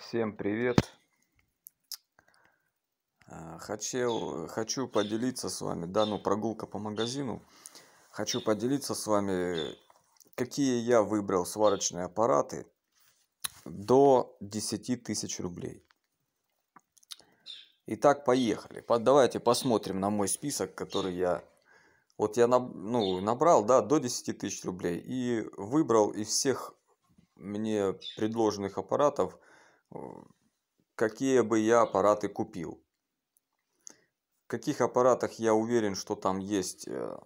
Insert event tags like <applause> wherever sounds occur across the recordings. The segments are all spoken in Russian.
Всем привет! А, Хотел, хочу поделиться с вами, да, ну прогулка по магазину. Хочу поделиться с вами, какие я выбрал сварочные аппараты до 10 тысяч рублей. Итак, поехали. Давайте посмотрим на мой список, который я... Вот я ну, набрал, да, до 10 тысяч рублей. И выбрал из всех мне предложенных аппаратов какие бы я аппараты купил. В каких аппаратах я уверен, что там есть э,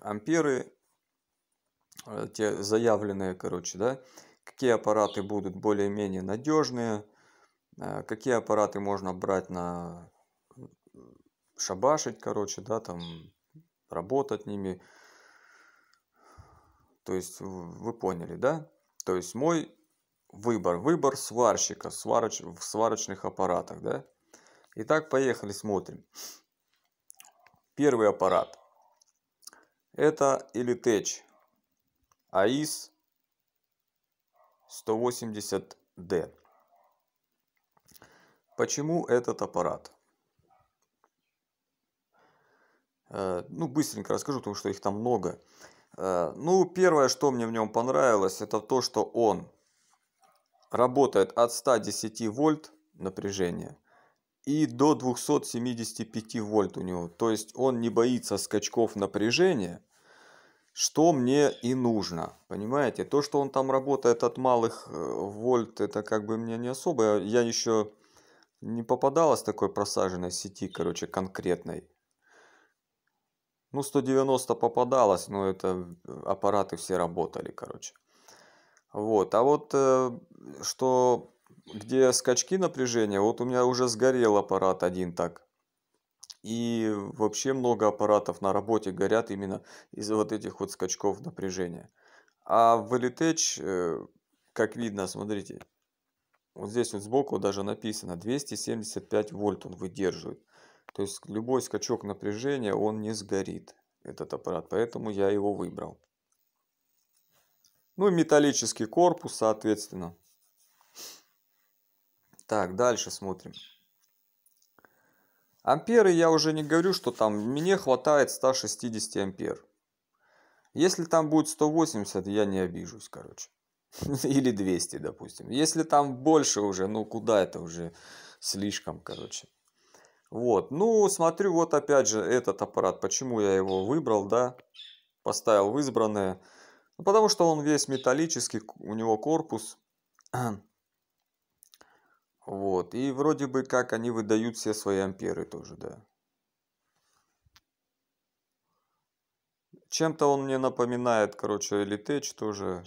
амперы, э, те заявленные, короче, да, какие аппараты будут более-менее надежные, э, какие аппараты можно брать на шабашить, короче, да, там работать ними. То есть вы поняли, да? То есть мой выбор. Выбор сварщика свароч, в сварочных аппаратах. Да? Итак, поехали, смотрим. Первый аппарат. Это Elitech AIS 180D. Почему этот аппарат? Э, ну, быстренько расскажу, потому что их там много. Э, ну, первое, что мне в нем понравилось, это то, что он работает от 110 вольт напряжения и до 275 вольт у него. То есть он не боится скачков напряжения, что мне и нужно. Понимаете, то, что он там работает от малых э, вольт, это как бы мне не особо. Я еще не попадалась такой просаженной сети, короче, конкретной. Ну, 190 попадалось, но это э, аппараты все работали, короче. Вот. А вот э, что где скачки напряжения, вот у меня уже сгорел аппарат один так. И вообще много аппаратов на работе горят именно из-за вот этих вот скачков напряжения. А в Elitech, э, как видно, смотрите, вот здесь вот сбоку даже написано 275 вольт он выдерживает. То есть любой скачок напряжения он не сгорит, этот аппарат. Поэтому я его выбрал. Ну и металлический корпус, соответственно. Так, дальше смотрим. Амперы я уже не говорю, что там мне хватает 160 ампер. Если там будет 180, я не обижусь, короче. <laughs> Или 200, допустим. Если там больше уже, ну куда это уже слишком, короче. Вот, ну смотрю, вот опять же этот аппарат, почему я его выбрал, да, поставил в избранное. Ну, потому что он весь металлический, у него корпус. <clears throat> Вот, и вроде бы как они выдают все свои амперы тоже, да. Чем-то он мне напоминает, короче, Elitech тоже.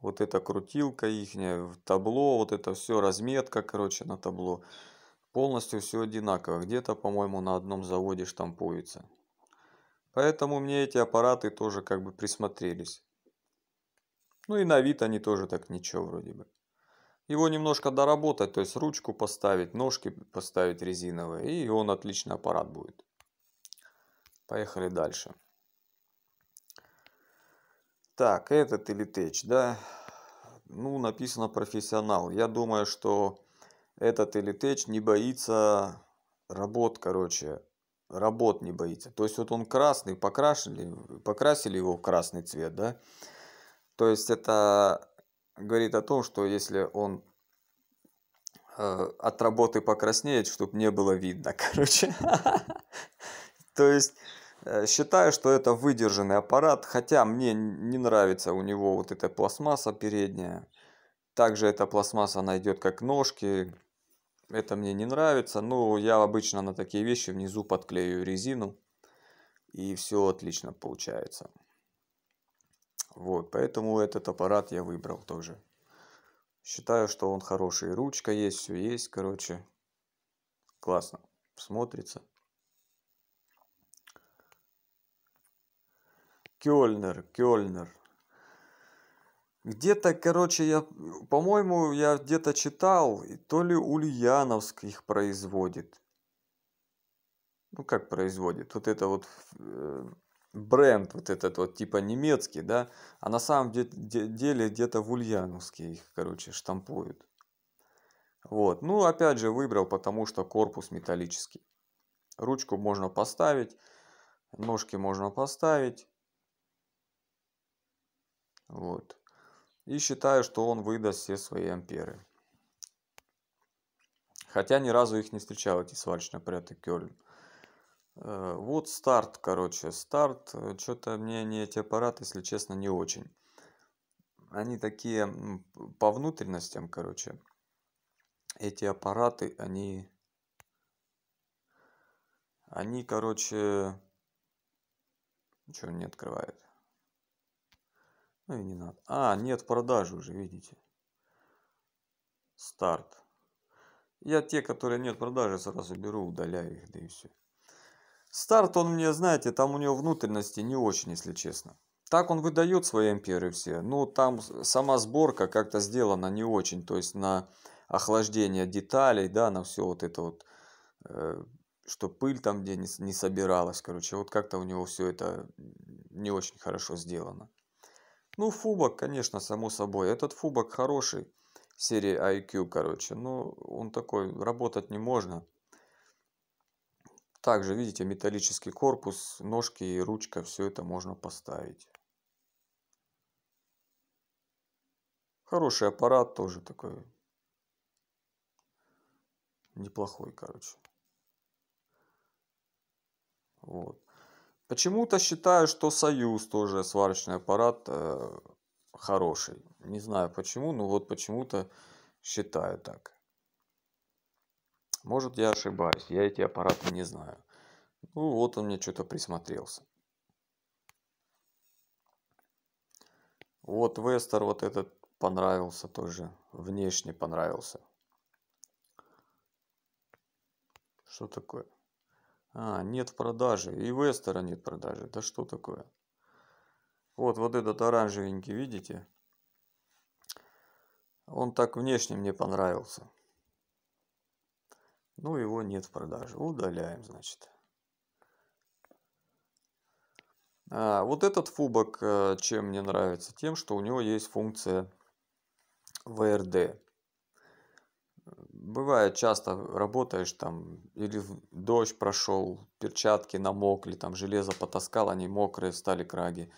Вот эта крутилка ихняя, табло, вот это все, разметка, короче, на табло. Полностью все одинаково. Где-то, по-моему, на одном заводе штампуется. Поэтому мне эти аппараты тоже как бы присмотрелись. Ну и на вид они тоже так ничего вроде бы. Его немножко доработать, то есть ручку поставить, ножки поставить резиновые, и он отличный аппарат будет. Поехали дальше. Так, этот Elitech, да? Ну, написано профессионал. Я думаю, что этот Elitech не боится работ, короче, работ не боится. То есть вот он красный, покрасили, покрасили его в красный цвет, да. То есть это говорит о том, что если он э, от работы покраснеет, чтобы не было видно, <laughs> короче. То есть э, считаю, что это выдержанный аппарат, хотя мне не нравится у него вот эта пластмасса передняя. Также эта пластмасса найдет как ножки, это мне не нравится, но я обычно на такие вещи внизу подклею резину, и все отлично получается. Вот, поэтому этот аппарат я выбрал тоже. Считаю, что он хороший. Ручка есть, все есть, короче. Классно смотрится. Кёльнер, Кёльнер. Где-то, короче, я, по-моему, я где-то читал, то ли Ульяновск их производит. Ну, как производит? Вот это вот э, бренд, вот этот вот, типа немецкий, да? А на самом де- де- деле где-то в Ульяновске их, короче, штампуют. Вот. Ну, опять же, выбрал, потому что корпус металлический. Ручку можно поставить, ножки можно поставить. Вот. И считаю, что он выдаст все свои амперы. Хотя ни разу их не встречал, эти свалочные аппараты Кёльн. Э, вот старт, короче, старт. Что-то мне не эти аппараты, если честно, не очень. Они такие по внутренностям, короче. Эти аппараты, они... Они, короче... Ничего не открывают. Ну и не надо. А, нет продажи уже, видите. Старт. Я те, которые нет продажи, сразу беру, удаляю их, да и все. Старт, он мне, знаете, там у него внутренности не очень, если честно. Так он выдает свои амперы все. Ну, там сама сборка как-то сделана не очень. То есть на охлаждение деталей, да, на все вот это вот, э, что пыль там где не, не собиралась, короче. Вот как-то у него все это не очень хорошо сделано. Ну, фубок, конечно, само собой. Этот фубок хороший, серии IQ, короче. Но он такой, работать не можно. Также, видите, металлический корпус, ножки и ручка, все это можно поставить. Хороший аппарат тоже такой. Неплохой, короче. Вот. Почему-то считаю, что Союз тоже сварочный аппарат э, хороший. Не знаю почему, но вот почему-то считаю так. Может я ошибаюсь, я эти аппараты не знаю. Ну вот он мне что-то присмотрелся. Вот Вестер вот этот понравился тоже. Внешне понравился. Что такое? А, нет в продаже И в Вестера нет продажи. Да что такое? Вот, вот этот оранжевенький, видите? Он так внешне мне понравился. Ну, его нет в продаже. Удаляем, значит. А, вот этот фубок, э, чем мне нравится? Тем, что у него есть функция VRD бывает часто работаешь там, или дождь прошел, перчатки намокли, там железо потаскал, они мокрые, стали краги.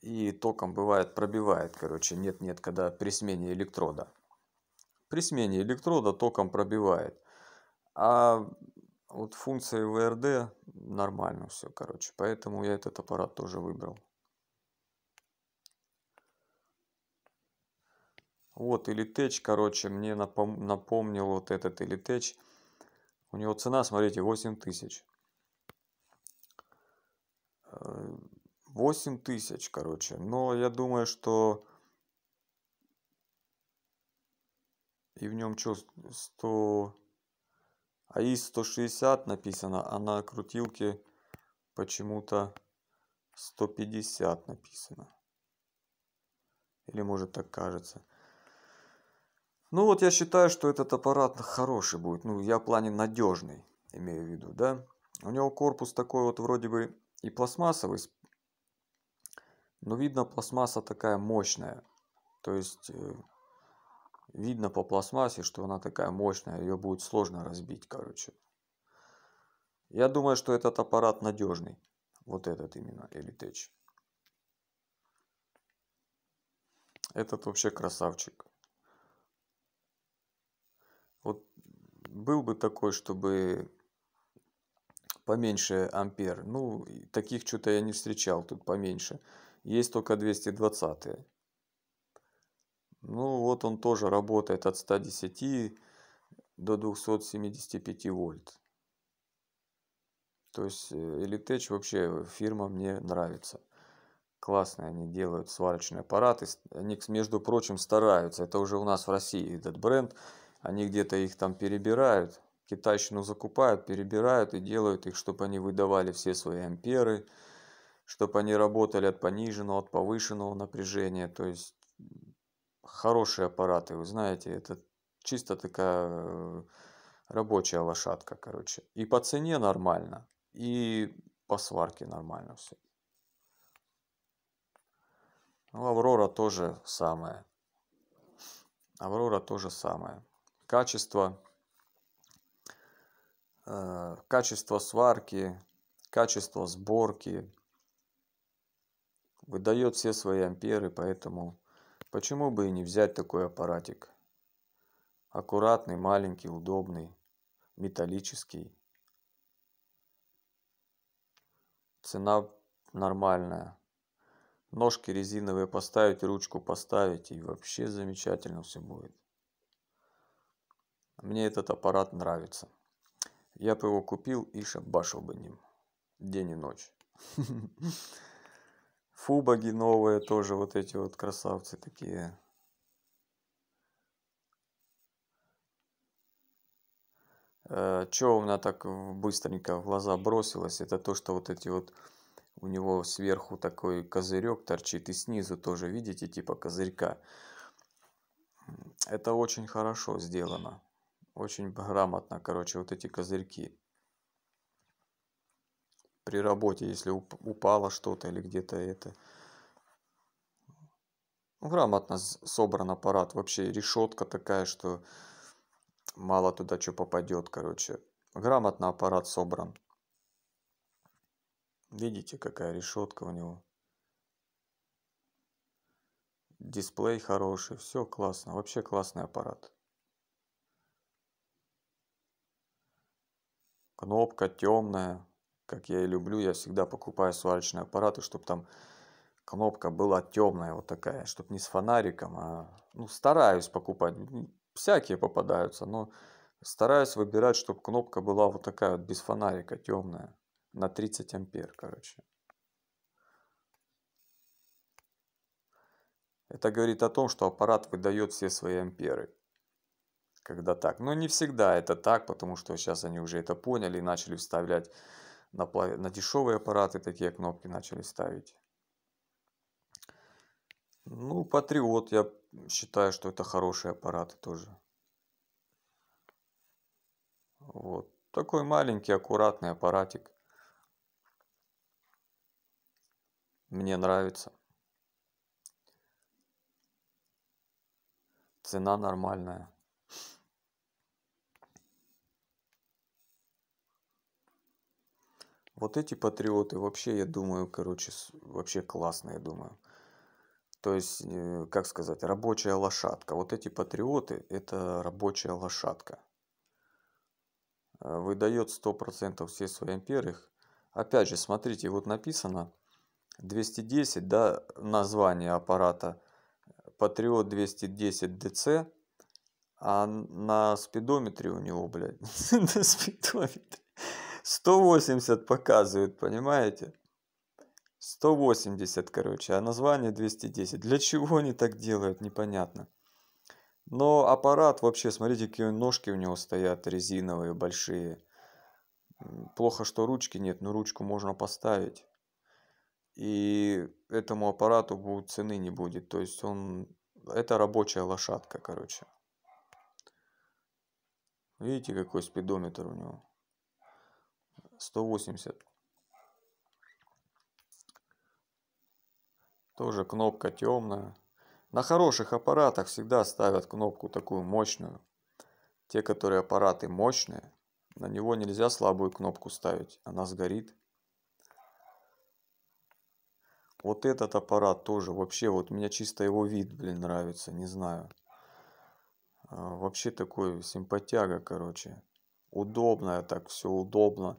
И током бывает пробивает, короче, нет-нет, когда при смене электрода. При смене электрода током пробивает. А вот функции ВРД нормально все, короче. Поэтому я этот аппарат тоже выбрал. Вот или теч, короче, мне напомнил вот этот или теч. У него цена, смотрите, 8 тысяч. 8 э, тысяч, короче. Но я думаю, что... И в нем что, 100... АИ 160 написано, а на крутилке почему-то 150 написано. Или может так кажется. Ну вот я считаю, что этот аппарат хороший будет. Ну, я в плане надежный, имею в виду, да. У него корпус такой вот вроде бы и пластмассовый, но видно пластмасса такая мощная. То есть э, видно по пластмассе, что она такая мощная, ее будет сложно разбить, короче. Я думаю, что этот аппарат надежный. Вот этот именно, Elitech. Этот вообще красавчик. был бы такой, чтобы поменьше ампер. Ну, таких что-то я не встречал, тут поменьше. Есть только 220. -е. Ну, вот он тоже работает от 110 до 275 вольт. То есть Elitech э, вообще фирма мне нравится. Классные они делают сварочные аппараты. Они, между прочим, стараются. Это уже у нас в России этот бренд. Они где-то их там перебирают, китайщину закупают, перебирают и делают их, чтобы они выдавали все свои амперы, чтобы они работали от пониженного, от повышенного напряжения. То есть хорошие аппараты, вы знаете, это чисто такая э, рабочая лошадка, короче. И по цене нормально, и по сварке нормально все. Ну, Аврора тоже самое. Аврора тоже самое качество, э, качество сварки, качество сборки. Выдает все свои амперы, поэтому почему бы и не взять такой аппаратик? Аккуратный, маленький, удобный, металлический. Цена нормальная. Ножки резиновые поставить, ручку поставить и вообще замечательно все будет. Мне этот аппарат нравится. Я бы его купил и шабашил бы ним. День и ночь. <laughs> Фубаги новые тоже, вот эти вот красавцы такие. Э, Чего у меня так быстренько в глаза бросилось, это то, что вот эти вот у него сверху такой козырек торчит, и снизу тоже, видите, типа козырька. Это очень хорошо сделано очень грамотно, короче, вот эти козырьки. При работе, если упало что-то или где-то это. Ну, грамотно собран аппарат. Вообще решетка такая, что мало туда что попадет, короче. Грамотно аппарат собран. Видите, какая решетка у него. Дисплей хороший, все классно. Вообще классный аппарат. Кнопка темная, как я и люблю, я всегда покупаю сварочные аппараты, чтобы там кнопка была темная вот такая, чтобы не с фонариком, а ну, стараюсь покупать. Всякие попадаются, но стараюсь выбирать, чтобы кнопка была вот такая вот без фонарика, темная, на 30 ампер, короче. Это говорит о том, что аппарат выдает все свои амперы когда так. Но не всегда это так, потому что сейчас они уже это поняли и начали вставлять на, на дешевые аппараты такие кнопки начали ставить. Ну, Патриот, я считаю, что это хорошие аппараты тоже. Вот. Такой маленький, аккуратный аппаратик. Мне нравится. Цена нормальная. Вот эти патриоты вообще, я думаю, короче, вообще классные, я думаю. То есть, э, как сказать, рабочая лошадка. Вот эти патриоты – это рабочая лошадка. Э, выдает 100% все свои амперы. Опять же, смотрите, вот написано 210, да, название аппарата Патриот 210 ДЦ, а на спидометре у него, блядь, <laughs> на спидометре 180 показывает, понимаете? 180, короче, а название 210. Для чего они так делают, непонятно. Но аппарат вообще, смотрите, какие ножки у него стоят, резиновые, большие. Плохо, что ручки нет, но ручку можно поставить. И этому аппарату будет, цены не будет. То есть он... Это рабочая лошадка, короче. Видите, какой спидометр у него. 180. Тоже кнопка темная. На хороших аппаратах всегда ставят кнопку такую мощную. Те, которые аппараты мощные, на него нельзя слабую кнопку ставить, она сгорит. Вот этот аппарат тоже, вообще, вот меня чисто его вид, блин, нравится, не знаю. А, вообще такой симпатяга, короче. Удобное так, все удобно.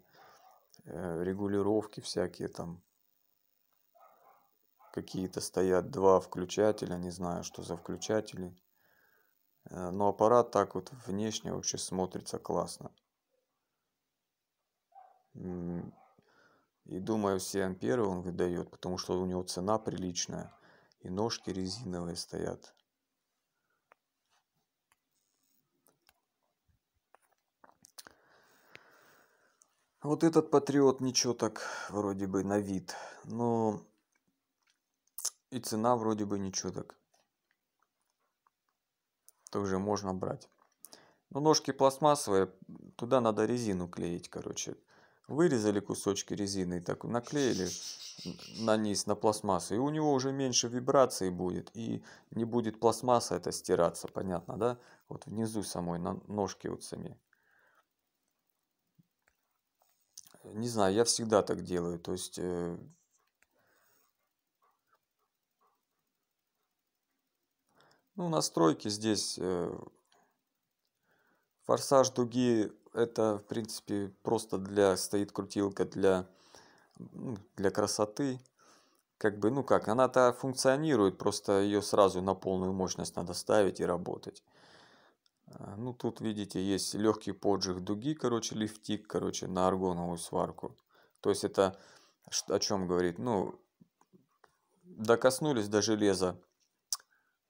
Э, регулировки всякие там. Какие-то стоят два включателя, не знаю, что за включатели. Э, но аппарат так вот внешне вообще смотрится классно. И думаю, все амперы он выдает, потому что у него цена приличная. И ножки резиновые стоят. Вот этот патриот ничего так вроде бы на вид, но и цена вроде бы ничего так. Тоже можно брать. Но ножки пластмассовые, туда надо резину клеить, короче. Вырезали кусочки резины и так наклеили на низ, на пластмассу. И у него уже меньше вибраций будет. И не будет пластмасса это стираться, понятно, да? Вот внизу самой, на ножке вот сами. не знаю, я всегда так делаю. То есть э, ну, настройки здесь э, форсаж дуги это в принципе просто для стоит крутилка для ну, для красоты как бы ну как она-то функционирует просто ее сразу на полную мощность надо ставить и работать а, ну, тут, видите, есть легкий поджиг дуги, короче, лифтик, короче, на аргоновую сварку. То есть это о чем говорит? Ну, докоснулись до железа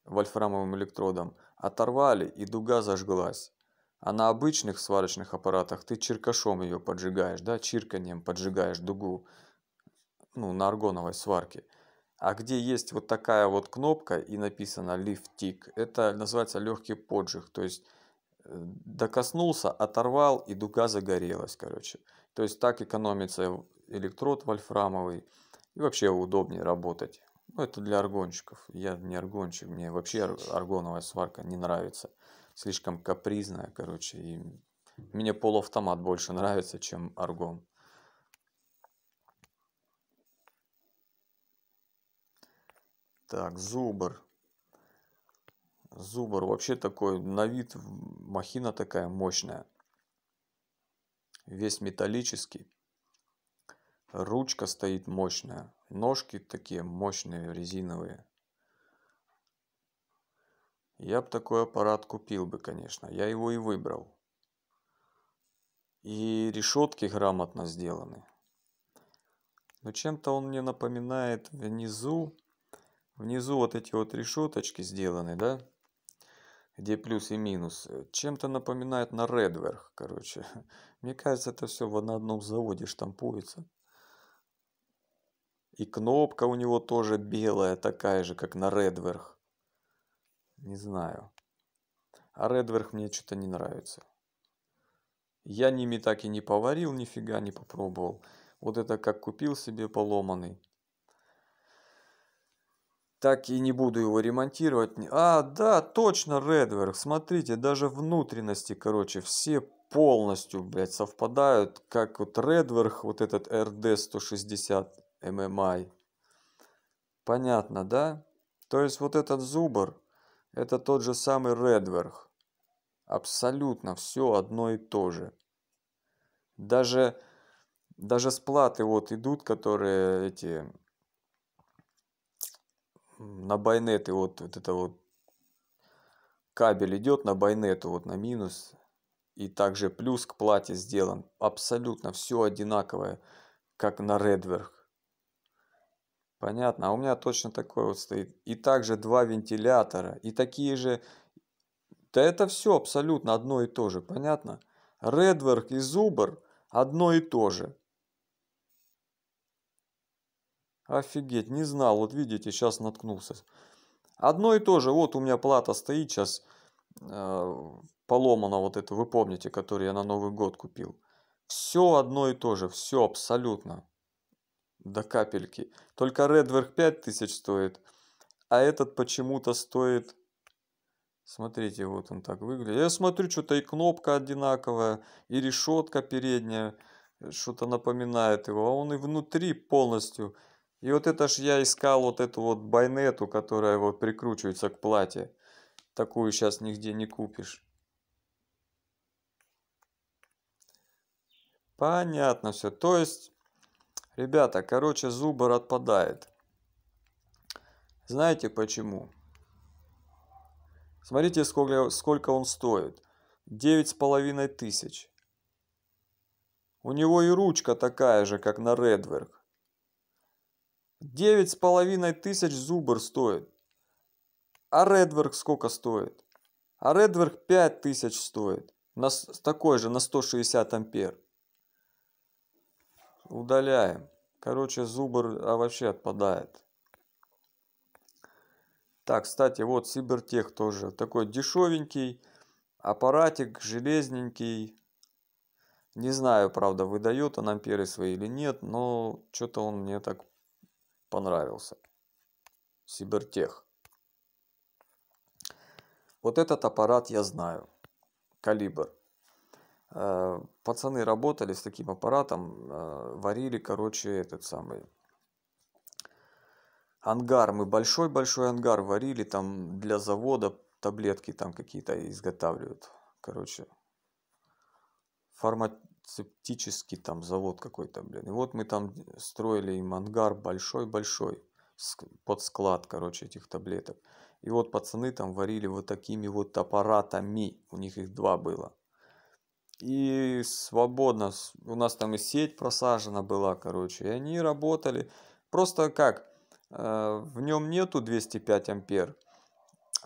вольфрамовым электродом, оторвали и дуга зажглась. А на обычных сварочных аппаратах ты черкашом ее поджигаешь, да, чирканием поджигаешь дугу, ну, на аргоновой сварке. А где есть вот такая вот кнопка и написано лифтик, это называется легкий поджиг. То есть э, докоснулся, оторвал и дуга загорелась, короче. То есть так экономится электрод вольфрамовый и вообще удобнее работать. Ну, это для аргончиков. Я не аргончик, мне вообще аргоновая сварка не нравится. Слишком капризная, короче, и мне полуавтомат больше нравится, чем аргон. Так, зубр. Зубр вообще такой, на вид махина такая мощная. Весь металлический. Ручка стоит мощная. Ножки такие мощные, резиновые. Я бы такой аппарат купил бы, конечно. Я его и выбрал. И решетки грамотно сделаны. Но чем-то он мне напоминает внизу внизу вот эти вот решеточки сделаны, да, где плюс и минус, э, чем-то напоминает на Redware, короче. <laughs> Мне кажется, это все на одном заводе штампуется. И кнопка у него тоже белая, такая же, как на Redware. Не знаю. А Redware мне что-то не нравится. Я ними так и не поварил, нифига не попробовал. Вот это как купил себе поломанный так и не буду его ремонтировать. А, да, точно, Редверк, смотрите, даже внутренности, короче, все полностью, блядь, совпадают, как вот Редверх, вот этот RD160 MMI. Эм эм Понятно, да? То есть вот этот зубр, это тот же самый Редверх. Абсолютно все одно и то же. Даже, даже сплаты вот идут, которые эти на байнеты вот, вот это вот кабель идет на байнету, вот на минус. И также плюс к плате сделан. Абсолютно все одинаковое, как на Redwerk. Понятно, а у меня точно такой вот стоит. И также два вентилятора, и такие же... Да это все абсолютно одно и то же, понятно? Redwerk и Zuber одно и то же. Офигеть, не знал, вот видите, сейчас наткнулся. Одно и то же, вот у меня плата стоит сейчас, э, поломана вот эта, вы помните, которую я на Новый год купил. Все одно и то же, все абсолютно. До капельки. Только Redwerk 5000 стоит, а этот почему-то стоит... Смотрите, вот он так выглядит. Я смотрю, что-то и кнопка одинаковая, и решетка передняя э, что-то напоминает его. А он и внутри полностью и вот это ж я искал вот эту вот байнету, которая вот прикручивается к плате. Такую сейчас нигде не купишь. Понятно все. То есть, ребята, короче, зубр отпадает. Знаете почему? Смотрите, сколько, сколько он стоит. девять с половиной тысяч. У него и ручка такая же, как на Редверк. Девять с половиной тысяч зубр стоит. А Редверк сколько стоит? А Редверк тысяч стоит. На, такой же, на 160 ампер. Удаляем. Короче, зубр а вообще отпадает. Так, кстати, вот Сибертех тоже. Такой дешевенький. Аппаратик железненький. Не знаю, правда, выдает он амперы свои или нет, но что-то он мне так понравился. Сибертех Вот этот аппарат я знаю. Калибр. Э, пацаны работали с таким аппаратом, э, варили, короче, этот самый ангар. Мы большой-большой ангар варили там для завода, таблетки там какие-то изготавливают. Короче, форма фармацевтический там завод какой-то, блин. И вот мы там строили им ангар большой-большой под склад, короче, этих таблеток. И вот пацаны там варили вот такими вот аппаратами. У них их два было. И свободно. У нас там и сеть просажена была, короче. И они работали. Просто как? Э, в нем нету 205 ампер.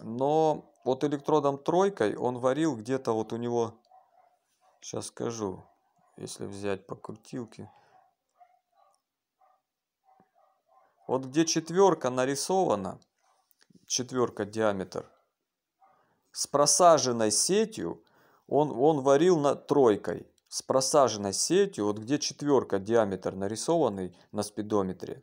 Но вот электродом тройкой он варил где-то вот у него... Сейчас скажу если взять по крутилке. Вот где четверка нарисована, четверка диаметр, с просаженной сетью, он, он варил на тройкой. С просаженной сетью, вот где четверка диаметр нарисованный на спидометре,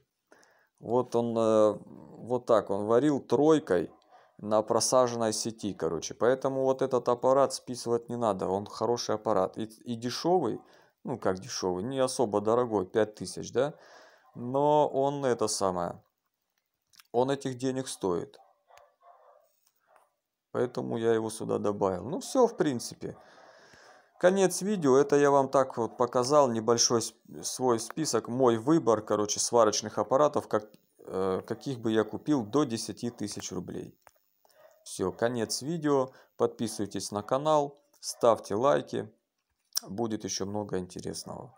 вот он, э, вот так он варил тройкой на просаженной сети, короче. Поэтому вот этот аппарат списывать не надо, он хороший аппарат и, и дешевый, ну как дешевый, не особо дорогой, 5000, да, но он это самое, он этих денег стоит. Поэтому я его сюда добавил. Ну все, в принципе. Конец видео. Это я вам так вот показал небольшой свой список, мой выбор, короче, сварочных аппаратов, как, э, каких бы я купил до 10 тысяч рублей. Все, конец видео. Подписывайтесь на канал, ставьте лайки будет еще много интересного.